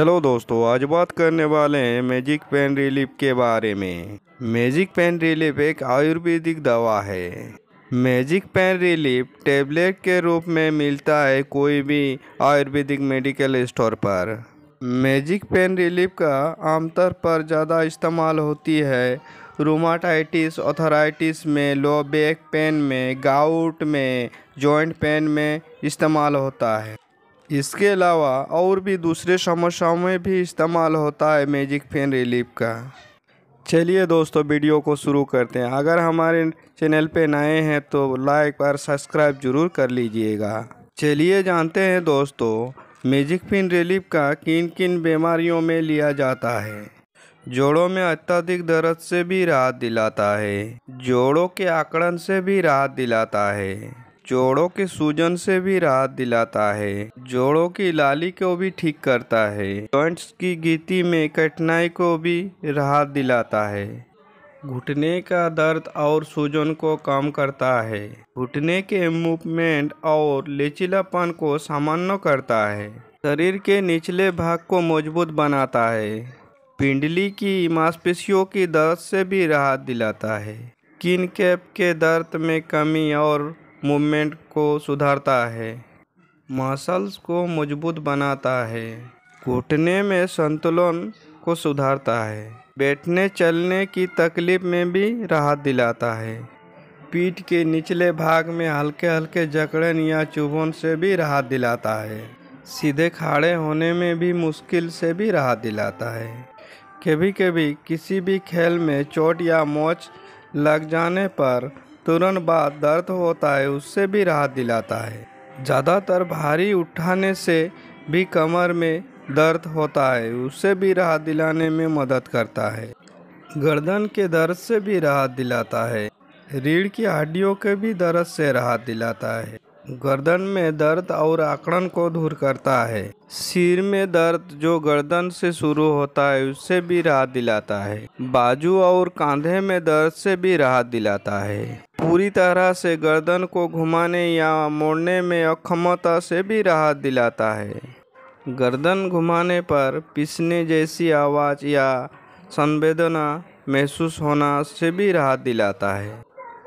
hello दोस्तों आज बात करने वाले हैं मैजिक पेन रिलीफ के बारे में मैजिक पेन रिलीफ एक आयुर्वेदिक दवा है मैजिक पेन रिलीफ टेबलेट के रूप में मिलता है कोई भी आयुर्वेदिक मेडिकल स्टोर पर मैजिक पेन रिलीफ का आमतौर पर ज़्यादा इस्तेमाल होती है रोमाटाइटिस ऑथराइटिस में लो बैक पेन में गाउट में जॉइंट पेन में इस्तेमाल होता है इसके अलावा और भी दूसरे समस्याओं में भी इस्तेमाल होता है मैजिक फैन रिलीफ का चलिए दोस्तों वीडियो को शुरू करते हैं अगर हमारे चैनल पे नए हैं तो लाइक और सब्सक्राइब जरूर कर लीजिएगा चलिए जानते हैं दोस्तों मैजिक फिन रिलीफ का किन किन बीमारियों में लिया जाता है जोड़ों में अत्यधिक दर्द से भी राहत दिलाता है जोड़ों के आकड़न से भी राहत दिलाता है जोड़ों के सूजन से भी राहत दिलाता है जोड़ों की लाली को भी ठीक करता है जॉइंट्स की गीती में कठिनाई को भी राहत दिलाता है घुटने का दर्द और सूजन को कम करता है घुटने के मूवमेंट और लचीलापन को सामान्य करता है शरीर के निचले भाग को मजबूत बनाता है पिंडली की मांसपेशियों की दर्द से भी राहत दिलाता है किन कैप के दर्द में कमी और मूवमेंट को सुधारता है मसल्स को मजबूत बनाता है घुटने में संतुलन को सुधारता है बैठने चलने की तकलीफ में भी राहत दिलाता है पीठ के निचले भाग में हल्के हल्के जकड़न या चुभन से भी राहत दिलाता है सीधे खड़े होने में भी मुश्किल से भी राहत दिलाता है कभी कभी किसी भी खेल में चोट या मोच लग जाने पर तुरंत बाद दर्द होता है उससे भी राहत दिलाता है ज़्यादातर भारी उठाने से भी कमर में दर्द होता है उससे भी राहत दिलाने में मदद करता है गर्दन के दर्द से भी राहत दिलाता है रीढ़ की हड्डियों के भी दर्द से राहत दिलाता है गर्दन में दर्द और आकड़न को दूर करता है सिर में दर्द जो गर्दन से शुरू होता है उससे भी राहत दिलाता है बाजू और कंधे में दर्द से भी राहत दिलाता है पूरी तरह से गर्दन को घुमाने या मोड़ने में अक्षमता से भी राहत दिलाता है गर्दन घुमाने पर पिसने जैसी आवाज़ या संवेदना महसूस होना से भी राहत दिलाता है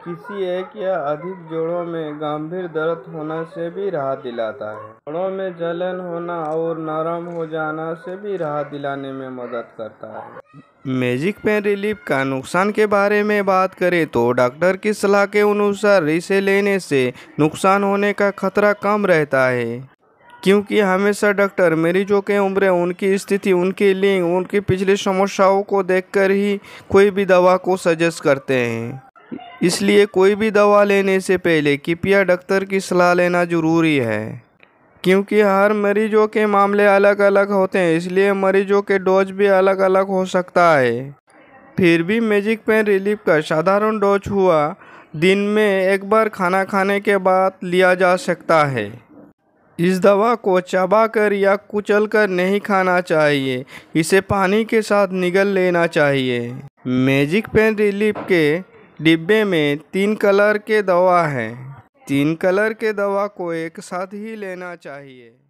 किसी एक या अधिक जोड़ों में गंभीर दर्द होने से भी राहत दिलाता है जोड़ों में जलन होना और नरम हो जाना से भी राहत दिलाने में मदद करता है मैजिक पेन रिलीफ का नुकसान के बारे में बात करें तो डॉक्टर की सलाह के अनुसार इसे लेने से नुकसान होने का खतरा कम रहता है क्योंकि हमेशा डॉक्टर मरीजों के उम्र उनकी स्थिति उनकी लिंग उनकी पिछली समस्याओं को देखकर ही कोई भी दवा को सजेस्ट करते हैं इसलिए कोई भी दवा लेने से पहले कृपया डॉक्टर की सलाह लेना ज़रूरी है क्योंकि हर मरीजों के मामले अलग अलग होते हैं इसलिए मरीजों के डोज भी अलग अलग हो सकता है फिर भी मैजिक पेन रिलीफ का साधारण डोज हुआ दिन में एक बार खाना खाने के बाद लिया जा सकता है इस दवा को चबा कर या कुचल कर नहीं खाना चाहिए इसे पानी के साथ निगल लेना चाहिए मैजिक पेन रिलीफ के डिब्बे में तीन कलर के दवा है तीन कलर के दवा को एक साथ ही लेना चाहिए